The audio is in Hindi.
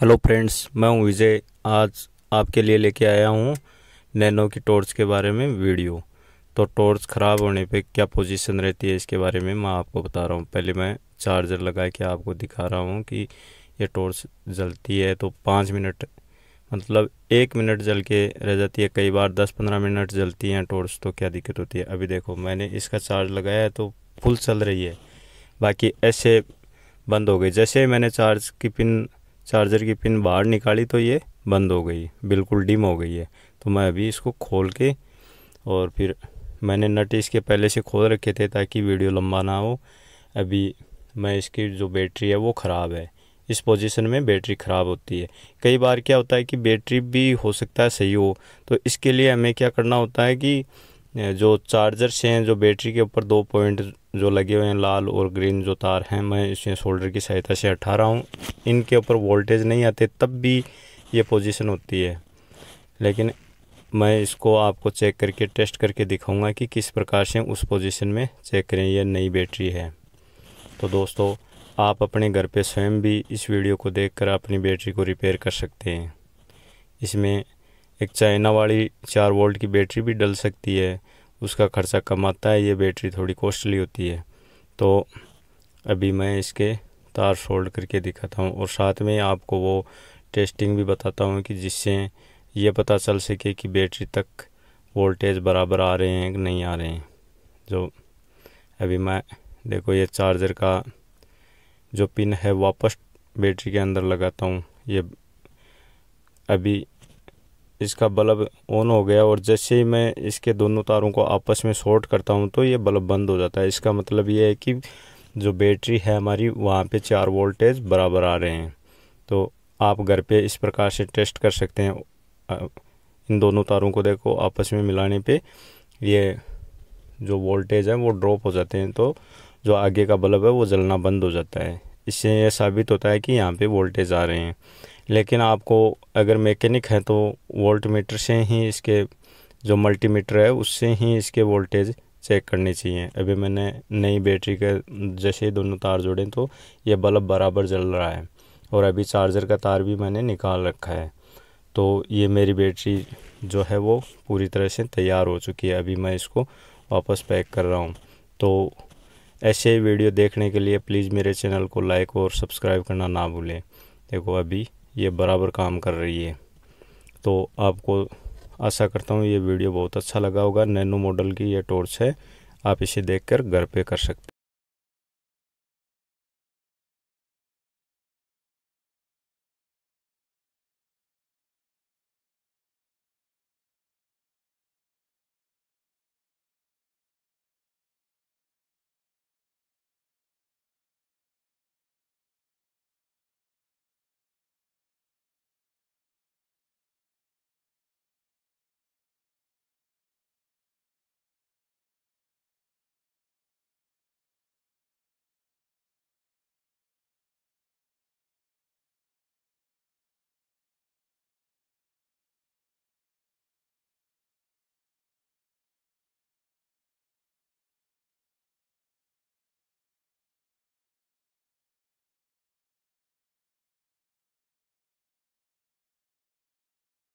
हेलो फ्रेंड्स मैं हूं विजय आज आपके लिए लेके आया हूं नैनो की टॉर्च के बारे में वीडियो तो टॉर्च ख़राब होने पे क्या पोजीशन रहती है इसके बारे में मैं आपको बता रहा हूं पहले मैं चार्जर लगा के आपको दिखा रहा हूं कि ये टॉर्च जलती है तो पाँच मिनट मतलब एक मिनट जल के रह जाती है कई बार दस पंद्रह मिनट जलती हैं टॉर्च तो क्या दिक्कत होती है अभी देखो मैंने इसका चार्ज लगाया है तो फुल चल रही है बाकी ऐसे बंद हो गई जैसे मैंने चार्ज की पिन चार्जर की पिन बाहर निकाली तो ये बंद हो गई बिल्कुल डिम हो गई है तो मैं अभी इसको खोल के और फिर मैंने नट इसके पहले से खोल रखे थे ताकि वीडियो लंबा ना हो अभी मैं इसकी जो बैटरी है वो ख़राब है इस पोजीशन में बैटरी ख़राब होती है कई बार क्या होता है कि बैटरी भी हो सकता है सही हो तो इसके लिए हमें क्या करना होता है कि जो चार्जर से हैं जो बैटरी के ऊपर दो पॉइंट जो लगे हुए हैं लाल और ग्रीन जो तार हैं मैं इसे शोल्डर की सहायता से हटा रहा हूँ इनके ऊपर वोल्टेज नहीं आते तब भी ये पोजीशन होती है लेकिन मैं इसको आपको चेक करके टेस्ट करके दिखाऊंगा कि किस प्रकार से उस पोजीशन में चेक करें यह नई बैटरी है तो दोस्तों आप अपने घर पे स्वयं भी इस वीडियो को देखकर अपनी बैटरी को रिपेयर कर सकते हैं इसमें एक चाइना वाली चार वोल्ट की बैटरी भी डल सकती है उसका खर्चा कम आता है ये बैटरी थोड़ी कॉस्टली होती है तो अभी मैं इसके तार फोल्ड करके दिखाता हूँ और साथ में आपको वो टेस्टिंग भी बताता हूँ कि जिससे ये पता चल सके कि बैटरी तक वोल्टेज बराबर आ रहे हैं कि नहीं आ रहे हैं जो अभी मैं देखो ये चार्जर का जो पिन है वापस बैटरी के अंदर लगाता हूँ ये अभी इसका बल्ब ऑन हो गया और जैसे ही मैं इसके दोनों तारों को आपस में शॉर्ट करता हूँ तो ये बल्ब बंद हो जाता है इसका मतलब ये है कि जो बैटरी है हमारी वहाँ पे चार वोल्टेज बराबर आ रहे हैं तो आप घर पे इस प्रकार से टेस्ट कर सकते हैं इन दोनों तारों को देखो आपस में मिलाने पे ये जो वोल्टेज है वो ड्रॉप हो जाते हैं तो जो आगे का बल्ब है वो जलना बंद हो जाता है इससे यह साबित होता है कि यहाँ पर वोल्टेज आ रहे हैं लेकिन आपको अगर मैकेनिक हैं तो वोल्ट मीटर से ही इसके जो मल्टीमीटर है उससे ही इसके वोल्टेज चेक करनी चाहिए अभी मैंने नई बैटरी के जैसे ही दोनों तार जोड़े तो ये बल्ब बराबर जल रहा है और अभी चार्जर का तार भी मैंने निकाल रखा है तो ये मेरी बैटरी जो है वो पूरी तरह से तैयार हो चुकी है अभी मैं इसको वापस पैक कर रहा हूँ तो ऐसे वीडियो देखने के लिए प्लीज़ मेरे चैनल को लाइक और सब्सक्राइब करना ना भूलें देखो अभी ये बराबर काम कर रही है तो आपको आशा करता हूँ ये वीडियो बहुत अच्छा लगा होगा नैनो मॉडल की ये टॉर्च है आप इसे देखकर घर पे कर सकते